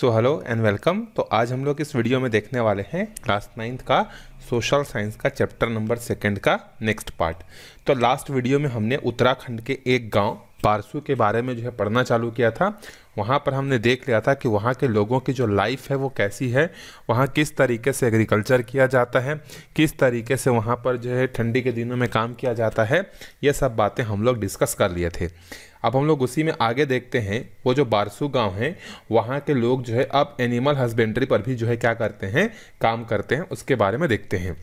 So hello and welcome तो आज हम लोग इस वीडियो में देखने वाले हैं क्लास नाइन्थ का सोशल साइंस का चैप्टर नंबर सेकंड का नेक्स्ट पार्ट तो लास्ट वीडियो में हमने उत्तराखंड के एक गांव पारसू के बारे में जो है पढ़ना चालू किया था वहाँ पर हमने देख लिया था कि वहाँ के लोगों की जो लाइफ है वो कैसी है वहाँ किस तरीके से एग्रीकल्चर किया जाता है किस तरीके से वहाँ पर जो है ठंडी के दिनों में काम किया जाता है ये सब बातें हम लोग डिस्कस कर लिए थे अब हम लोग उसी में आगे देखते हैं वो जो बारसू गांव है वहाँ के लोग जो है अब एनिमल हस्बेंड्री पर भी जो है क्या करते हैं काम करते हैं उसके बारे में देखते हैं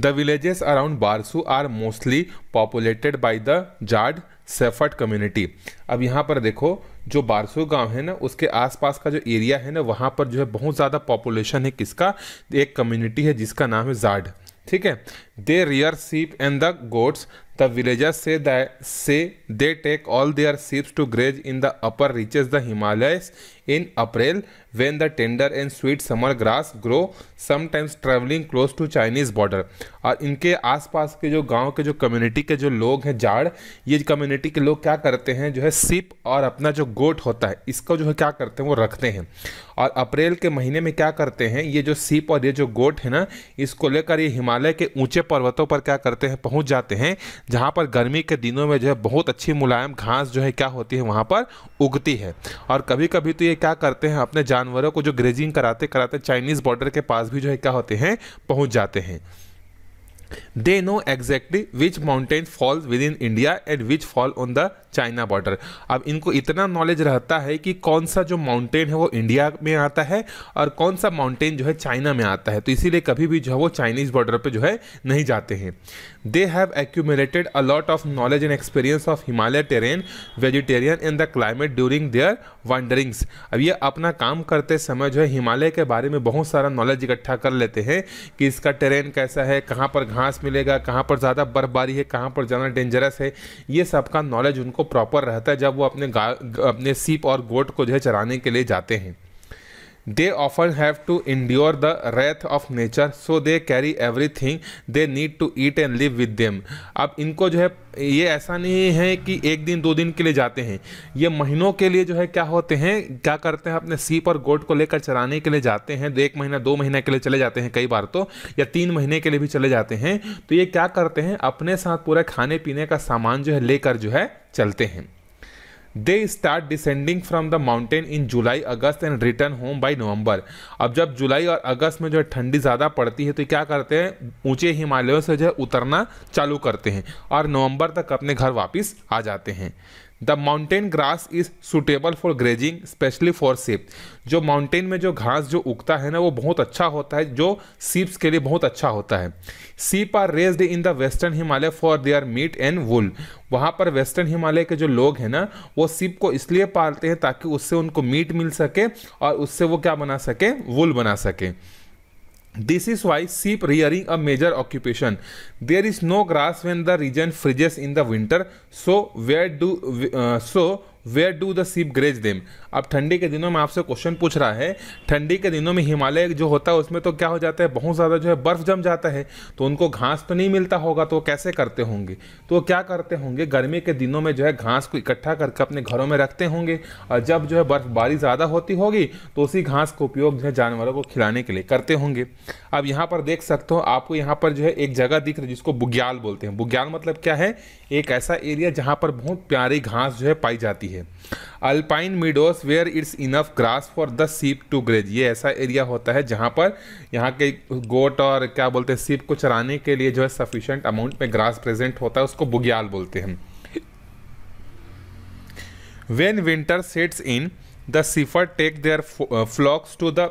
the villages around Barsu are mostly populated by the Jad shepherd community अब यहाँ पर देखो जो बारसू गांव है ना उसके आसपास का जो एरिया है ना वहाँ पर जो है बहुत ज़्यादा पॉपुलेशन है किसका एक कम्युनिटी है जिसका नाम है जाड ठीक है they rear sheep and the goats The villagers say that say they take all their sheep to graze in the upper reaches the Himalayas in April when the tender and sweet summer grass grow sometimes traveling close to Chinese border और इनके आसपास के जो गांव के जो community के जो लोग हैं जाड़ ये कम्युनिटी के लोग क्या करते हैं जो है सिप और अपना जो गोट होता है इसका जो है क्या करते हैं वो रखते हैं और अप्रैल के महीने में क्या करते हैं ये जो सीप और ये जो गोट है ना इसको लेकर ये हिमालय के ऊंचे पर्वतों पर क्या करते हैं पहुंच जाते हैं जहाँ पर गर्मी के दिनों में जो है बहुत अच्छी मुलायम घास जो है क्या होती है वहाँ पर उगती है और कभी कभी तो ये क्या करते हैं अपने जानवरों को जो ग्रेजिंग कराते कराते चाइनीज़ बॉर्डर के पास भी जो है क्या होते हैं पहुँच जाते हैं they know exactly which mountain falls within India and which fall on the China border अब इनको इतना नॉलेज रहता है कि कौन सा जो माउंटेन है वो इंडिया में आता है और कौन सा माउंटेन जो है चाइना में आता है तो इसीलिए कभी भी जो है वो चाइनीज़ बॉर्डर पर जो है नहीं जाते हैं they have accumulated a lot of knowledge and experience of Himalaya terrain vegetation in the climate during their wanderings अब ये अपना काम करते समय जो है हिमालय के बारे में बहुत सारा नॉलेज इकट्ठा कर लेते हैं कि इसका टेरेन कैसा है कहाँ पर घास घास मिलेगा कहाँ पर ज़्यादा बर्फबारी है कहाँ पर जाना डेंजरस है ये सब का नॉलेज उनको प्रॉपर रहता है जब वो अपने अपने सीप और गोट को जो है चराने के लिए जाते हैं दे ऑफर have to endure the wrath of nature so they carry everything they need to eat and live with them अब इनको जो है ये ऐसा नहीं है कि एक दिन दो दिन के लिए जाते हैं ये महीनों के लिए जो है क्या होते हैं क्या करते हैं अपने सीप और गोट को लेकर चराने के लिए जाते हैं एक महीना दो महीने के लिए चले जाते हैं कई बार तो या तीन महीने के लिए भी चले जाते हैं तो ये क्या करते हैं अपने साथ पूरा खाने पीने का सामान जो है लेकर जो है चलते हैं they start descending from the mountain in July August and return home by November अब जब जुलाई और अगस्त में जो है ठंडी ज़्यादा पड़ती है तो क्या करते हैं ऊंचे हिमालयों से जो है उतरना चालू करते हैं और नवंबर तक अपने घर वापस आ जाते हैं the mountain grass is suitable for grazing specially for sheep जो माउंटेन में जो घास जो उगता है ना वो बहुत अच्छा होता है जो सीप्स के लिए बहुत अच्छा होता है sheep are raised in the western Himalaya for their meat and wool वहाँ पर वेस्टर्न हिमालय के जो लोग हैं ना वो सीप को इसलिए पालते हैं ताकि उससे उनको मीट मिल सके और उससे वो क्या बना सके वुल बना सके This is why sheep rearing a major occupation. There is no grass when the region freezes in the winter. So where do uh, so where do the sheep graze them अब ठंडी के दिनों में आपसे क्वेश्चन पूछ रहा है ठंडी के दिनों में हिमालय जो होता है उसमें तो क्या हो जाता है बहुत ज़्यादा जो है बर्फ़ जम जाता है तो उनको घास तो नहीं मिलता होगा तो कैसे करते होंगे तो क्या करते होंगे गर्मी के दिनों में जो है घास को इकट्ठा करके अपने घरों में रखते होंगे और जब जो है बर्फ़बारी ज़्यादा होती होगी तो उसी घास का उपयोग जो है जानवरों को खिलाने के लिए करते होंगे अब यहाँ पर देख सकते हो आपको यहाँ पर जो है एक जगह दिख रही है जिसको बुग्याल बोलते हैं बुग्याल मतलब क्या है एक ऐसा एरिया जहाँ पर बहुत प्यारी घास जो है पाई जाती है होती है alpine meadows where it's enough grass for the sheep to graze ये ऐसा एरिया होता है जहाँ पर यहाँ के गोट और क्या बोलते हैं सीप को चराने के लिए जो है सफिशेंट अमाउंट में ग्रास प्रेजेंट होता है उसको बुग्याल बोलते हैं when winter sets in the shepherd take their flocks to the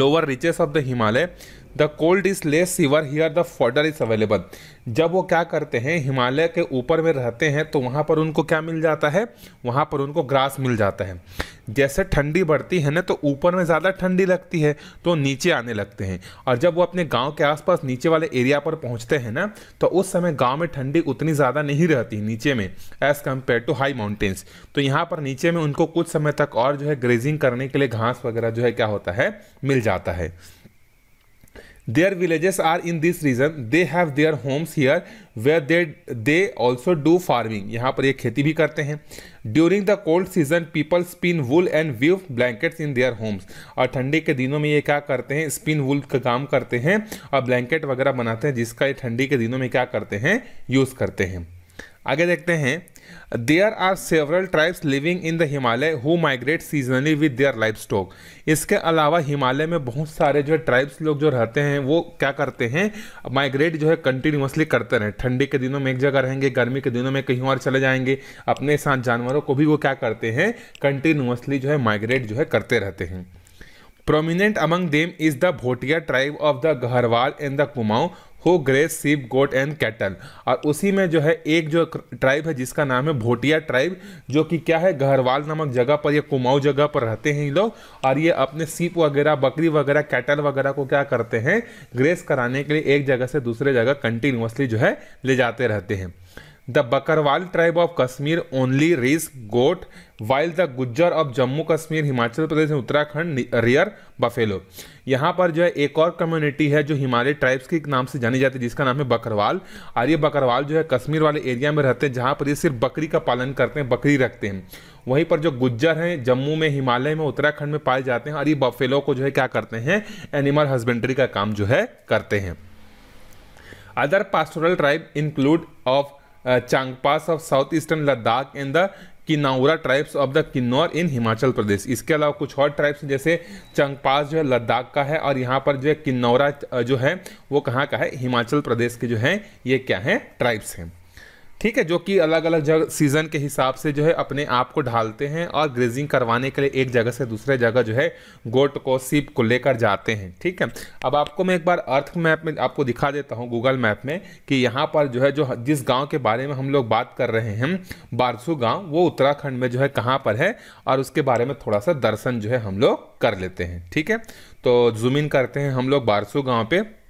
lower reaches of the Himalaya the cold is less severe here the fodder is available जब वो क्या करते हैं हिमालय के ऊपर में रहते हैं तो वहाँ पर उनको क्या मिल जाता है वहाँ पर उनको ग्रास मिल जाता है जैसे ठंडी बढ़ती है ना तो ऊपर में ज़्यादा ठंडी लगती है तो नीचे आने लगते हैं और जब वो अपने गांव के आसपास नीचे वाले एरिया पर पहुँचते हैं ना तो उस समय गांव में ठंडी उतनी ज़्यादा नहीं रहती नीचे में as compare to high mountains तो यहाँ पर नीचे में उनको कुछ समय तक और जो है ग्रेजिंग करने के लिए घास वगैरह जो है क्या होता है मिल जाता है their villages are in this region they have their homes here where they they also do farming yahan par ye kheti bhi karte hain during the cold season people spin wool and weave blankets in their homes aur thande ke dino mein ye kya karte hain spin wool ka kaam karte hain aur blanket wagera banate hain jiska ye thande ke dino mein kya karte hain use karte hain aage dekhte hain there are several tribes living in the Himalaya who migrate seasonally with their livestock इसके अलावा हिमालय में बहुत सारे जो है tribes लोग जो रहते हैं वो क्या करते हैं माइग्रेट जो है कंटिन्यूसली करते रहे ठंडी के दिनों में एक जगह रहेंगे गर्मी के दिनों में कहीं और चले जाएंगे अपने साथ जानवरों को भी वो क्या करते हैं कंटिन्यूसली जो है माइग्रेट जो है करते रहते हैं prominent among them is the Bhotia tribe of the Garhwal and the Kumaon who graze सीप गोट एंड कैटल और उसी में जो है एक जो ट्राइब है जिसका नाम है भोटिया ट्राइब जो कि क्या है गहरवाल नामक जगह पर या कुमाऊ जगह पर रहते हैं ये लोग और ये अपने सीप वगैरह बकरी वगैरह कैटल वगैरह को क्या करते हैं ग्रेस कराने के लिए एक जगह से दूसरे जगह कंटिन्यूसली जो है ले जाते रहते हैं the Bakarwal tribe of Kashmir only raise goat while the Gujjar of Jammu Kashmir Himachal Pradesh Uttarakhand rear buffalo यहाँ पर जो है एक और कम्युनिटी है जो हिमालय ट्राइब्स के नाम से जानी जाती है जिसका नाम है बकरवाल और ये बकरवाल जो है कश्मीर वाले एरिया में रहते हैं जहाँ पर ये सिर्फ बकरी का पालन करते हैं बकरी रखते हैं वहीं पर जो गुज्जर हैं जम्मू में हिमालय में उत्तराखंड में पाए जाते हैं और ये बफेलो को जो है क्या करते हैं एनिमल हस्बेंड्री का काम जो है करते हैं other pastoral tribe include of Changpas of south eastern Ladakh and the Kinnaura tribes of the Kinnaur in Himachal Pradesh इसके अलावा कुछ और ट्राइब्स जैसे चंगपास जो है लद्दाख का है और यहाँ पर जो है किन्नौरा uh, जो है वो कहाँ का है हिमाचल प्रदेश के जो है ये क्या है ट्राइब्स हैं ठीक है जो कि अलग अलग जगह सीज़न के हिसाब से जो है अपने आप को ढालते हैं और ग्रेजिंग करवाने के लिए एक जगह से दूसरे जगह जो है गोट को सीप को लेकर जाते हैं ठीक है अब आपको मैं एक बार अर्थ मैप में आपको दिखा देता हूँ गूगल मैप में कि यहाँ पर जो है जो जिस गाँव के बारे में हम लोग बात कर रहे हैं बारसू गाँव वो उत्तराखंड में जो है कहाँ पर है और उसके बारे में थोड़ा सा दर्शन जो है हम लोग कर लेते हैं ठीक है तो जूम इन करते हैं हम लोग बारसू गाँव पर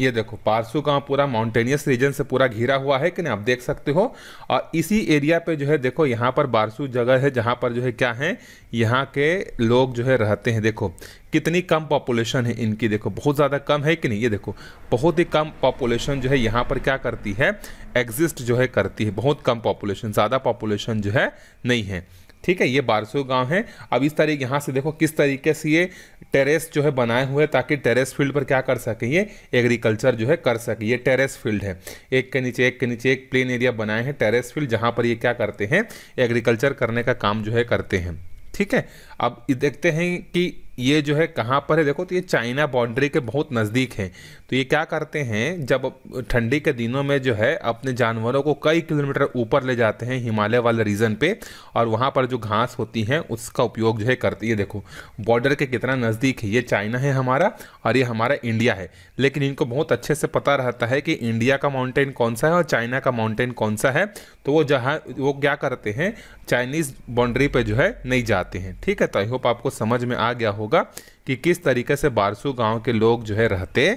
ये देखो पारसू गांव पूरा माउंटेनियस रीजन से पूरा घिरा हुआ है कि नहीं आप देख सकते हो और इसी एरिया पे जो है देखो यहाँ पर बारसू जगह है जहाँ पर जो है क्या है यहाँ के लोग जो है रहते हैं देखो कितनी कम पॉपुलेशन है इनकी देखो बहुत ज़्यादा कम है कि नहीं ये देखो बहुत ही कम पॉपुलेशन जो है यहाँ पर क्या करती है एग्जिस्ट जो है करती है बहुत कम पॉपुलेशन ज़्यादा पॉपुलेशन जो है नहीं है ठीक है ये बारसू गांव है अब इस तरीके यहाँ से देखो किस तरीके से ये टेरेस जो है बनाए हुए ताकि टेरेस फील्ड पर क्या कर सके ये एग्रीकल्चर जो है कर सके ये टेरेस फील्ड है एक के नीचे एक के नीचे एक प्लेन एरिया बनाए हैं टेरेस फील्ड जहाँ पर ये क्या करते हैं एग्रीकल्चर करने का काम जो है करते हैं ठीक है अब देखते हैं कि ये जो है कहाँ पर है देखो तो ये चाइना बाउंड्री के बहुत नज़दीक है तो ये क्या करते हैं जब ठंडी के दिनों में जो है अपने जानवरों को कई किलोमीटर ऊपर ले जाते हैं हिमालय वाले रीजन पे और वहाँ पर जो घास होती है उसका उपयोग जो है करती है देखो बॉर्डर के कितना नज़दीक है ये चाइना है हमारा और ये हमारा इंडिया है लेकिन इनको बहुत अच्छे से पता रहता है कि इंडिया का माउंटेन कौन सा है और चाइना का माउंटेन कौन सा है तो वो जहाँ वो क्या करते हैं चाइनीज़ बाउंड्री पर जो है नहीं जाते हैं ठीक है तो आई होप आपको समझ में आ गया होगा होगा कि किस तरीके से बारसू गांव के लोग जो है रहते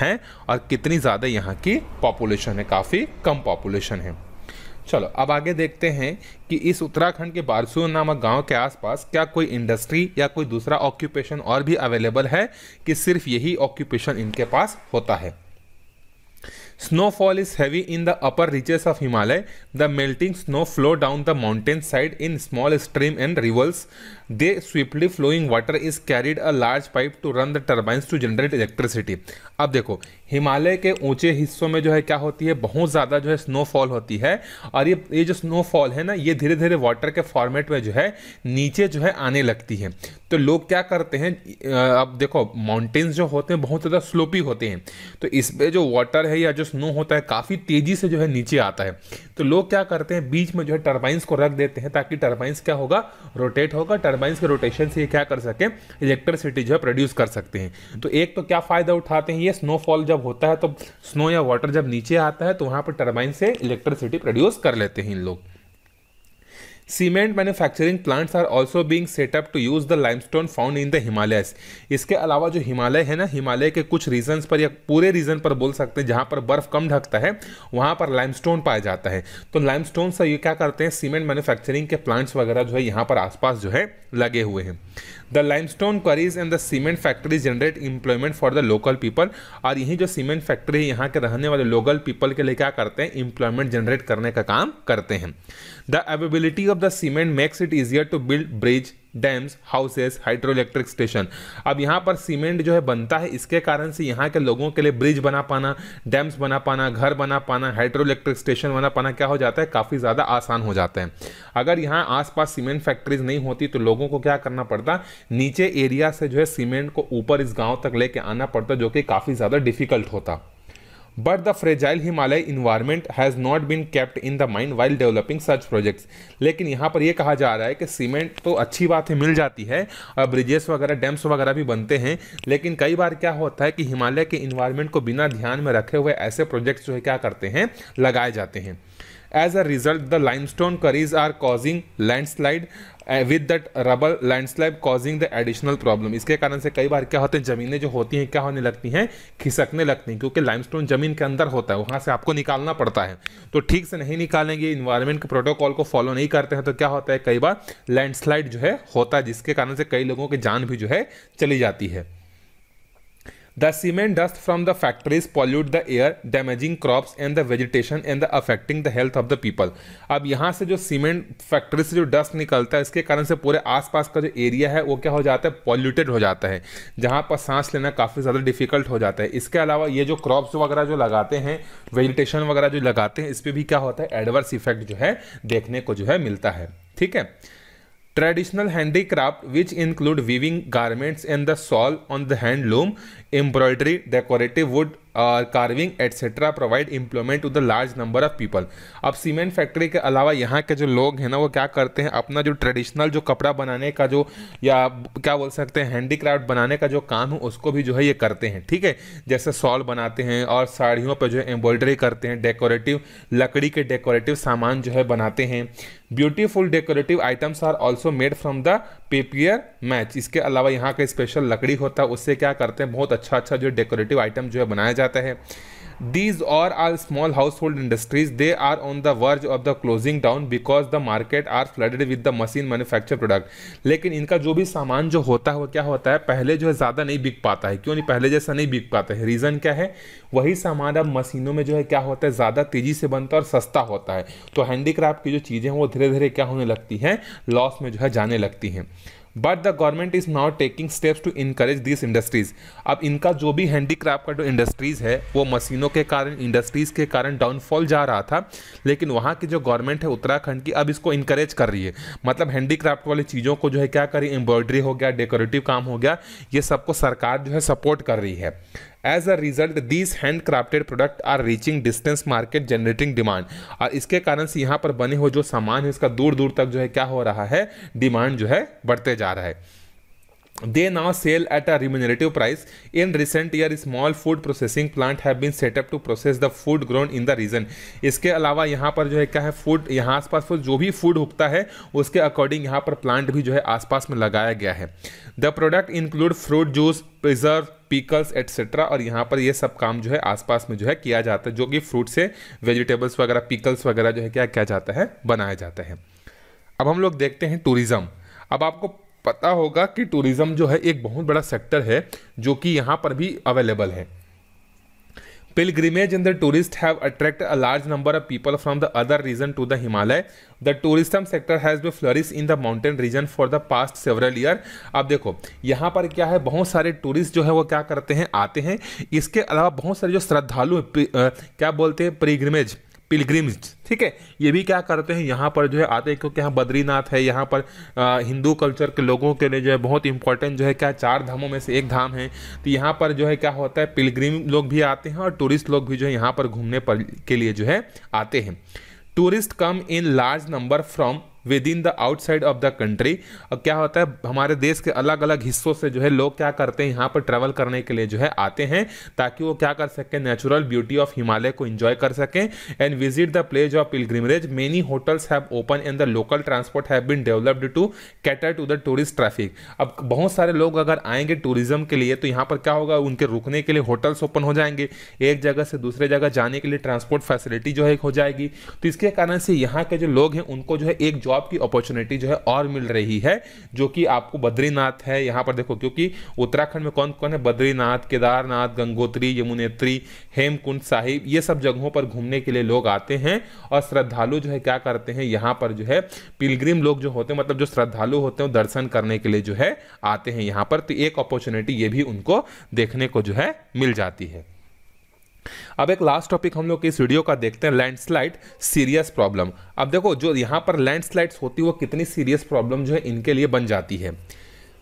हैं और कितनी ज़्यादा यहाँ की पॉपुलेशन है काफ़ी कम पॉपुलेशन है चलो अब आगे देखते हैं कि इस उत्तराखंड के बारसू नामक गांव के आसपास क्या कोई इंडस्ट्री या कोई दूसरा ऑक्यूपेशन और भी अवेलेबल है कि सिर्फ यही ऑक्यूपेशन इनके पास होता है snow fall is heavy in the upper reaches of Himalaya the melting snow flow down the mountain side in small stream and rivers the swiftly flowing water is carried a large pipe to run the turbines to generate electricity अब देखो हिमालय के ऊंचे हिस्सों में जो है क्या होती है बहुत ज़्यादा जो है स्नोफॉल होती है और ये ये जो स्नोफॉल है ना ये धीरे धीरे वाटर के फॉर्मेट में जो है नीचे जो है आने लगती है तो लोग क्या करते हैं अब देखो माउंटेन्स जो होते हैं बहुत ज़्यादा स्लोपी होते हैं तो इस पर जो वाटर है या जो स्नो होता है काफ़ी तेज़ी से जो है नीचे आता है तो लोग क्या करते हैं बीच में जो है टर्बाइंस को रख देते हैं ताकि टर्बाइंस क्या होगा रोटेट होगा टर्बाइंस के रोटेशन से ये क्या कर सकें इलेक्ट्रिसिटी जो है प्रोड्यूस कर सकते हैं तो एक तो क्या फ़ायदा उठाते हैं ये स्नोफॉल जब जब होता है तो स्नो या वाटर जब नीचे आता है तो वहां पर टर्बाइन से इलेक्ट्रिसिटी प्रोड्यूस कर लेते हैं इन लोग cement manufacturing plants are also being set up to use the limestone found in the Himalayas इसके अलावा जो हिमालय है ना हिमालय के कुछ रीजन्स पर या पूरे रीजन पर बोल सकते हैं जहाँ पर बर्फ़ कम ढकता है वहाँ पर लाइमस्टोन पाया जाता है तो लाइमस्टोन से ये क्या करते हैं सीमेंट मैन्युफैक्चरिंग के प्लांट्स वगैरह जो है यहाँ पर आसपास जो है लगे हुए हैं the limestone quarries and the cement factory generate employment for the local people और यही जो सीमेंट फैक्ट्री है यहाँ के रहने वाले लोकल पीपल के लिए क्या करते हैं इंप्लॉयमेंट जनरेट करने का काम करते हैं the availability of the cement makes it easier to build bridge dams houses hydro electric station अब यहाँ पर सीमेंट जो है बनता है इसके कारण से यहाँ के लोगों के लिए ब्रिज बना पाना डैम्स बना पाना घर बना पाना हाइड्रो इलेक्ट्रिक स्टेशन बना पाना क्या हो जाता है काफ़ी ज़्यादा आसान हो जाता है अगर यहाँ आसपास सीमेंट फैक्ट्रीज नहीं होती तो लोगों को क्या करना पड़ता नीचे एरिया से जो है सीमेंट को ऊपर इस गाँव तक लेके आना पड़ता जो कि काफ़ी ज़्यादा डिफिकल्ट होता but the fragile Himalaya environment has not been kept in the mind while developing such projects लेकिन यहाँ पर यह कहा जा रहा है कि सीमेंट तो अच्छी बात है मिल जाती है और ब्रिजेस वगैरह डैम्स वगैरह भी बनते हैं लेकिन कई बार क्या होता है कि हिमालय के इन्वायरमेंट को बिना ध्यान में रखे हुए ऐसे प्रोजेक्ट्स जो है क्या करते हैं लगाए जाते हैं As a result, the limestone quarries are causing landslide with that rubble landslide causing the additional problem इसके कारण से कई बार क्या होते हैं ज़मीनें जो होती हैं क्या होने लगती हैं खिसकने लगती हैं क्योंकि लाइम स्टोन ज़मीन के अंदर होता है वहाँ से आपको निकालना पड़ता है तो ठीक से नहीं निकालेंगे इन्वायरमेंट के प्रोटोकॉल को फॉलो नहीं करते हैं तो क्या होता है कई बार लैंड स्लाइड जो है होता है जिसके कारण से कई लोगों की जान भी जो है चली जाती है The cement dust from the factories pollute the air, damaging crops and the vegetation and the affecting the health of the people. अब यहाँ से जो सीमेंट फैक्ट्री से जो डस्ट निकलता है इसके कारण से पूरे आसपास का जो एरिया है वो क्या हो जाता है पॉल्यूटेड हो जाता है जहाँ पर सांस लेना काफ़ी ज़्यादा डिफिकल्ट हो जाता है इसके अलावा ये जो क्रॉप्स वगैरह जो लगाते हैं वेजिटेशन वगैरह जो लगाते हैं इस पर भी क्या होता है एडवर्स इफेक्ट जो है देखने को जो है मिलता है ठीक है Traditional handicraft which include weaving garments and the shawl on the hand loom, embroidery, decorative wood uh, carving etcetera provide employment to the large number of people अब सीमेंट फैक्ट्री के अलावा यहाँ के जो लोग हैं ना वो क्या करते हैं अपना जो ट्रेडिशनल जो कपड़ा बनाने का जो या क्या बोल सकते हैं हैंडीक्राफ्ट बनाने का जो काम है उसको भी जो है ये करते हैं ठीक है जैसे सॉल बनाते हैं और साड़ियों पर जो है एम्ब्रॉयडरी करते हैं डेकोरेटिव लकड़ी के डेकोरेटिव सामान जो है बनाते हैं beautiful decorative items are also made from the papier mache इसके अलावा यहाँ का स्पेशल लकड़ी होता है उससे क्या करते हैं बहुत अच्छा अच्छा जो डेकोरेटिव आइटम जो है बनाया जाता है these These are small household industries they are on the verge of the closing down because the market are flooded with the machine manufacture product लेकिन इनका जो भी सामान जो होता है वो क्या होता है पहले जो है ज़्यादा नहीं बिक पाता है क्यों नहीं पहले जैसा नहीं बिक पाता है रीज़न क्या है वही सामान अब मशीनों में जो है क्या होता है ज़्यादा तेज़ी से बनता है और सस्ता होता है तो हैंडीक्राफ्ट की जो चीज़ें हैं वो धीरे धीरे क्या होने लगती हैं लॉस में जो है जाने लगती हैं but the government is not taking steps to encourage this industries अब इनका जो भी हैंडीक्राफ्ट का जो इंडस्ट्रीज़ है वो मशीनों के कारण इंडस्ट्रीज़ के कारण डाउनफॉल जा रहा था लेकिन वहाँ की जो गवर्नमेंट है उत्तराखंड की अब इसको इंकरेज कर रही है मतलब हैंडीक्राफ्ट वाली चीज़ों को जो है क्या करी एम्ब्रॉयड्री हो गया डेकोरेटिव काम हो गया ये सबको सरकार जो है सपोर्ट कर रही है as a result these handcrafted product are reaching distance market generating demand और इसके कारण से यहाँ पर बने हुए जो सामान है इसका दूर दूर तक जो है क्या हो रहा है डिमांड जो है बढ़ते जा रहा है they now sell at a remunerative price in recent year, small food processing plant have been set up to process the food grown in the इसके अलावा यहाँ पर जो है क्या है फूड यहाँ आसपास पर जो भी फूड उगता है उसके अकॉर्डिंग यहाँ पर प्लांट भी जो है आसपास में लगाया गया है the product include fruit juice preserve pickles etcetera और यहाँ पर ये सब काम जो है आसपास में जो है किया जाता है जो कि फ्रूट से वेजिटेबल्स वगैरह पीकल्स वगैरह जो है क्या क्या जाता है बनाया जाता है अब हम लोग देखते हैं टूरिज़्म अब आपको पता होगा कि टूरिज़्म जो है एक बहुत बड़ा सेक्टर है जो कि यहाँ पर भी अवेलेबल है pilgrimage in the tourist have attract a large number of people from the other region to the Himalaya the tourism sector has be flourish in the mountain region for the past several year अब देखो यहाँ पर क्या है बहुत सारे tourist जो है वो क्या करते हैं आते हैं इसके अलावा बहुत सारे जो श्रद्धालु क्या बोलते हैं पिलग्रिमेज पिलग्रिम्स ठीक है ये भी क्या करते हैं यहाँ पर जो है आते हैं क्योंकि यहाँ बद्रीनाथ है यहाँ पर हिंदू कल्चर के लोगों के लिए जो है बहुत इंपॉर्टेंट जो है क्या चार धामों में से एक धाम है तो यहाँ पर जो है क्या होता है पिलग्रिम लोग भी आते हैं और टूरिस्ट लोग भी जो है यहाँ पर घूमने पर के लिए जो है आते हैं tourist come in large number from within the outside of the country और क्या होता है हमारे देश के अलग अलग हिस्सों से जो है लोग क्या करते हैं यहाँ पर ट्रैवल करने के लिए जो है आते हैं ताकि वो क्या कर सकें नेचुरल ब्यूटी ऑफ हिमालय को इंजॉय कर सकें and visit the place of pilgrimage many hotels have open and the local transport have been developed to cater to the tourist traffic अब बहुत सारे लोग अगर आएंगे टूरिज्म के लिए तो यहाँ पर क्या होगा उनके रुकने के लिए होटल्स ओपन हो जाएंगे एक जगह से दूसरे जगह जाने के लिए ट्रांसपोर्ट फैसिलिटी जो है हो जाएगी तो इसके कारण से यहाँ के जो लोग हैं उनको जो है एक जॉब की अपॉर्चुनिटी जो है और मिल रही है जो कि आपको बद्रीनाथ है यहाँ पर देखो क्योंकि उत्तराखंड में कौन कौन है बद्रीनाथ केदारनाथ गंगोत्री यमुनेत्री हेमकुंड साहिब ये सब जगहों पर घूमने के लिए लोग आते हैं और श्रद्धालु जो है क्या करते हैं यहाँ पर जो है पिलग्रिम लोग जो होते हैं मतलब जो श्रद्धालु होते हैं दर्शन करने के लिए जो है आते हैं यहाँ पर तो एक अपॉर्चुनिटी ये भी उनको देखने को जो है मिल जाती है अब एक लास्ट टॉपिक हम लोग इस वीडियो का देखते हैं लैंडस्लाइड सीरियस प्रॉब्लम अब देखो जो यहाँ पर लैंडस्लाइड्स होती है वो कितनी सीरियस प्रॉब्लम जो है इनके लिए बन जाती है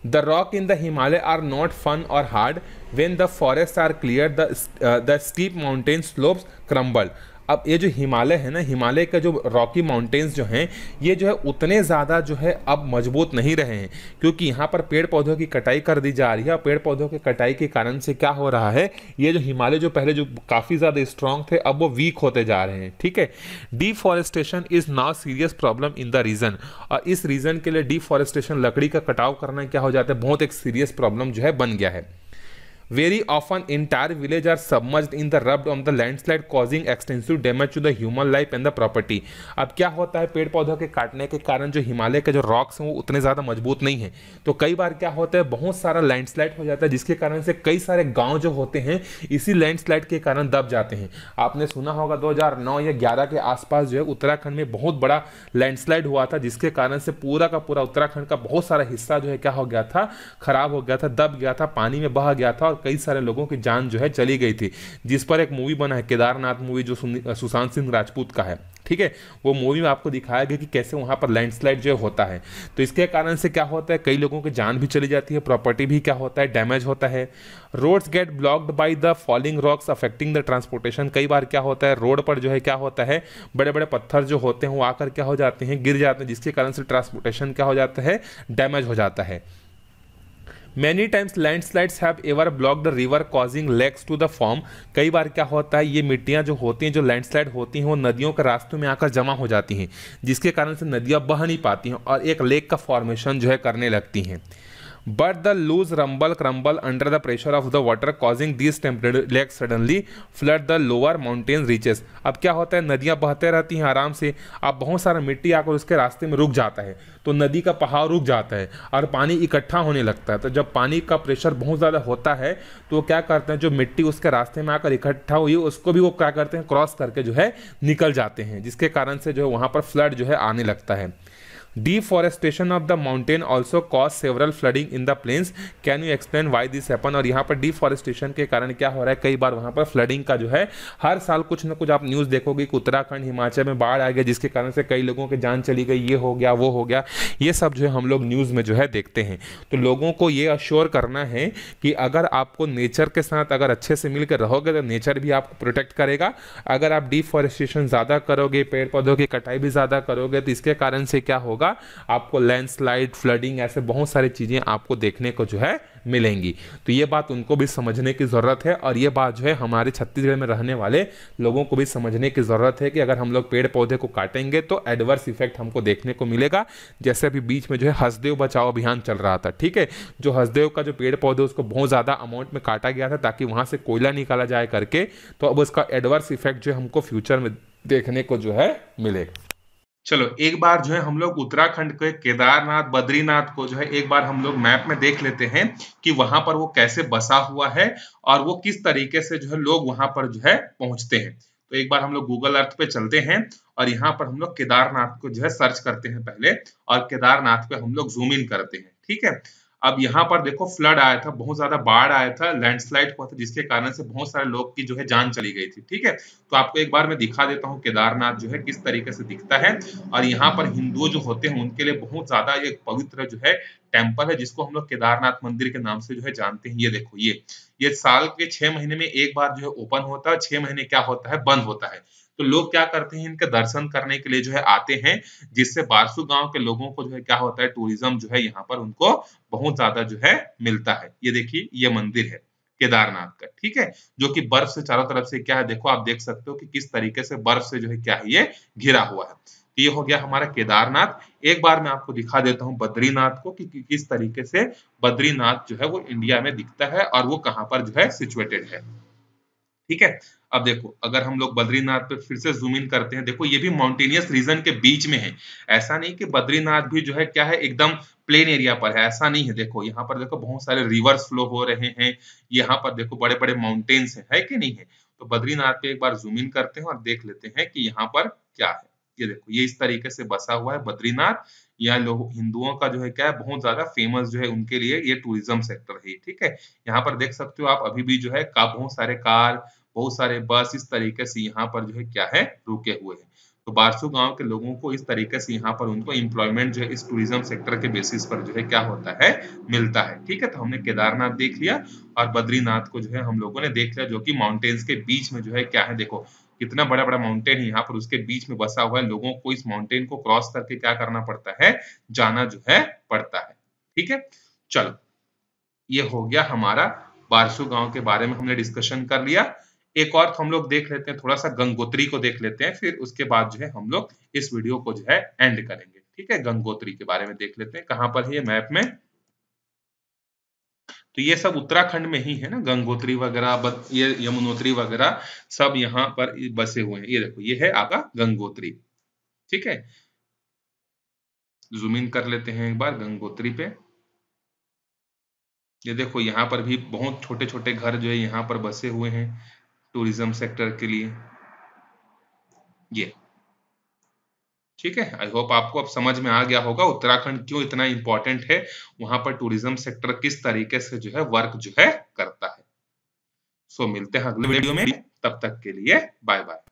the rock in the Himalaya are not firm और hard when the forest are clear the steep mountain slopes crumble अब ये जो हिमालय है ना हिमालय का जो रॉकी माउंटेन्स जो हैं ये जो है उतने ज़्यादा जो है अब मजबूत नहीं रहे हैं क्योंकि यहाँ पर पेड़ पौधों की कटाई कर दी जा रही है और पेड़ पौधों की कटाई के कारण से क्या हो रहा है ये जो हिमालय जो पहले जो काफ़ी ज़्यादा स्ट्रांग थे अब वो वीक होते जा रहे हैं ठीक है deforestation is now serious problem in the region और इस रीज़न के लिए डिफॉरेस्टेशन लकड़ी का कटाव करना क्या हो जाता है बहुत एक सीरियस प्रॉब्लम जो है बन गया है often entire village are are in the the on the landslide causing extensive damage to the human life and the property अब क्या होता है पेड़ पौधों के काटने के कारण जो हिमालय के जो रॉक्स हैं वो उतने ज़्यादा मजबूत नहीं हैं तो कई बार क्या होता है बहुत सारा लैंडस्लाइड हो जाता है जिसके कारण से कई सारे गाँव जो होते हैं इसी लैंडस्लाइड के कारण दब जाते हैं आपने सुना होगा नौ या ग्यारह के आसपास जो है उत्तराखंड में बहुत बड़ा लैंडस्लाइड हुआ था जिसके कारण से पूरा का पूरा उत्तराखंड का बहुत सारा हिस्सा जो है क्या हो गया था खराब हो गया था दब गया था पानी में बह गया था और और कई सारे लोगों की जान जो है चली गई थी जिस पर एक मूवी बना है केदारनाथ मूवी जो सुशांत सिंह राजपूत का है ठीक है वो मूवी में आपको दिखाया गया कि कैसे वहाँ पर लैंडस्लाइड जो होता है तो इसके कारण से क्या होता है कई लोगों की जान भी चली जाती है प्रॉपर्टी भी क्या होता है डैमेज होता है roads get blocked by the falling rocks affecting the transportation कई बार क्या होता है रोड पर जो है क्या होता है बड़े बड़े पत्थर जो होते हैं वो आकर क्या हो जाते हैं गिर जाते हैं जिसके कारण से ट्रांसपोर्टेशन क्या हो जाता है डैमेज हो जाता है many times landslides have ever block the river causing lakes to the form कई बार क्या होता है ये मिट्टियाँ जो होती हैं जो लैंडस्लाइड होती हैं वो नदियों के रास्तों में आकर जमा हो जाती हैं जिसके कारण से नदियाँ बह नहीं पाती हैं और एक लेक का फॉर्मेशन जो है करने लगती हैं but the loose rubble crumble under the pressure of the water causing this temporary lake suddenly flood the lower mountain reaches अब क्या होता है नदियाँ बहते रहती हैं आराम से अब बहुत सारा मिट्टी आकर उसके रास्ते में रुक जाता है तो नदी का पहाड़ रुक जाता है और पानी इकट्ठा होने लगता है तो जब पानी का प्रेशर बहुत ज़्यादा होता है तो क्या करते हैं जो मिट्टी उसके रास्ते में आकर इकट्ठा हुई उसको भी वो क्या करते हैं क्रॉस करके जो है निकल जाते हैं जिसके कारण से जो है वहाँ पर फ्लड जो है आने लगता है deforestation of the mountain also cause several flooding in the plains can you explain why this happen और यहाँ पर डिफॉरेस्टेशन के कारण क्या हो रहा है कई बार वहाँ पर फ्लडिंग का जो है हर साल कुछ ना कुछ आप न्यूज़ देखोगे कि उत्तराखंड हिमाचल में बाढ़ आ गया जिसके कारण से कई लोगों की जान चली गई ये हो गया वो हो गया ये सब जो है हम लोग न्यूज़ में जो है देखते हैं तो लोगों को ये अश्योर करना है कि अगर आपको नेचर के साथ अगर अच्छे से मिलकर रहोगे तो नेचर भी आपको प्रोटेक्ट करेगा अगर आप डिफॉरेस्टेशन ज़्यादा करोगे पेड़ पौधों की कटाई भी ज़्यादा करोगे तो इसके कारण से क्या होगा होगा आपको लैंडस्लाइड फ्लडिंग ऐसे बहुत सारी चीज़ें आपको देखने को जो है मिलेंगी तो ये बात उनको भी समझने की ज़रूरत है और ये बात जो है हमारे छत्तीसगढ़ में रहने वाले लोगों को भी समझने की ज़रूरत है कि अगर हम लोग पेड़ पौधे को काटेंगे तो एडवर्स इफेक्ट हमको देखने को मिलेगा जैसे अभी बीच में जो है हसदेव बचाओ अभियान चल रहा था ठीक है जो हसदेव का जो पेड़ पौधे उसको बहुत ज़्यादा अमाउंट में काटा गया था ताकि वहाँ से कोयला निकाला जाए करके तो अब उसका एडवर्स इफेक्ट जो है हमको फ्यूचर में देखने को जो है मिलेगा चलो एक बार जो है हम लोग उत्तराखंड के केदारनाथ बद्रीनाथ को जो है एक बार हम लोग मैप में देख लेते हैं कि वहां पर वो कैसे बसा हुआ है और वो किस तरीके से जो है लोग वहां पर जो है पहुंचते हैं तो एक बार हम लोग गूगल अर्थ पे चलते हैं और यहाँ पर हम लोग केदारनाथ को जो है सर्च करते हैं पहले और केदारनाथ पे हम लोग जूम इन करते हैं ठीक है अब यहाँ पर देखो फ्लड आया था बहुत ज्यादा बाढ़ आया था लैंडस्लाइड हुआ था जिसके कारण से बहुत सारे लोग की जो है जान चली गई थी ठीक है तो आपको एक बार मैं दिखा देता हूँ केदारनाथ जो है किस तरीके से दिखता है और यहाँ पर हिंदू जो होते हैं उनके लिए बहुत ज्यादा ये पवित्र जो है टेम्पल है जिसको हम लोग केदारनाथ मंदिर के नाम से जो है जानते हैं ये देखो ये ये साल के छह महीने में एक बार जो है ओपन होता है छह महीने क्या होता है बंद होता है तो लोग क्या करते हैं इनके दर्शन करने के लिए जो है आते हैं जिससे बारसू गांव के लोगों को जो है क्या होता है टूरिज्म जो है यहाँ पर उनको बहुत ज्यादा जो है मिलता है ये देखिए ये मंदिर है केदारनाथ का ठीक है जो कि बर्फ से चारों तरफ से क्या है देखो आप देख सकते हो कि किस तरीके से बर्फ से जो है क्या है ये घिरा हुआ है तो ये हो गया हमारा केदारनाथ एक बार मैं आपको दिखा देता हूँ बद्रीनाथ को कि, कि किस तरीके से बद्रीनाथ जो है वो इंडिया में दिखता है और वो कहाँ पर जो है सिचुएटेड है ठीक है अब देखो अगर हम लोग बद्रीनाथ पे फिर से जूम इन करते हैं देखो ये भी माउंटेनियस रीजन के बीच में है ऐसा नहीं कि बद्रीनाथ भी जो है क्या है एकदम प्लेन एरिया पर है ऐसा नहीं है देखो यहाँ पर देखो बहुत सारे रिवर्स फ्लो हो रहे हैं यहाँ पर देखो बड़े बड़े माउंटेन्स है, है कि नहीं है तो बद्रीनाथ पे एक बार जूम इन करते हैं और देख लेते हैं कि यहाँ पर क्या है ये देखो ये इस तरीके से बसा हुआ है बद्रीनाथ या लोग हिंदुओं का जो है क्या है बहुत ज्यादा फेमस जो है उनके लिए ये टूरिज्म सेक्टर है ठीक है यहाँ पर देख सकते हो आप अभी भी जो है का बहुत सारे कार बहुत सारे बस इस तरीके से यहाँ पर जो है क्या है रुके हुए हैं तो बारसू गांव के लोगों को इस तरीके से यहाँ पर उनको इम्प्लॉयमेंट जो है इस टूरिज्म सेक्टर के बेसिस पर जो है क्या होता है मिलता है ठीक है तो हमने केदारनाथ देख लिया और बद्रीनाथ को जो है हम लोगों ने देख लिया जो कि माउंटेन्स के बीच में जो है क्या है देखो कितना बड़ा बड़ा माउंटेन है यहाँ पर उसके बीच में बसा हुआ है लोगों को इस माउंटेन को क्रॉस करके क्या करना पड़ता है जाना जो है पड़ता है ठीक है चलो ये हो गया हमारा बारसू गांव के बारे में हमने डिस्कशन कर लिया एक और हम लोग देख लेते हैं थोड़ा सा गंगोत्री को देख लेते हैं फिर उसके बाद जो है हम लोग इस वीडियो को जो है एंड करेंगे ठीक है गंगोत्री के बारे में देख लेते हैं कहां पर है ये मैप में तो ये सब उत्तराखंड में ही है ना गंगोत्री वगैरह ये यमुनोत्री वगैरह सब यहाँ पर बसे हुए हैं ये देखो ये है आपका गंगोत्री ठीक है जूम इन कर लेते हैं एक बार गंगोत्री पे ये देखो यहाँ पर भी बहुत छोटे छोटे घर जो है यहाँ पर बसे हुए हैं टूरिज्म सेक्टर के लिए ये ठीक है आई होप आपको अब समझ में आ गया होगा उत्तराखंड क्यों इतना इंपॉर्टेंट है वहां पर टूरिज्म सेक्टर किस तरीके से जो है वर्क जो है करता है सो so, मिलते हैं अगले वीडियो में तब तक के लिए बाय बाय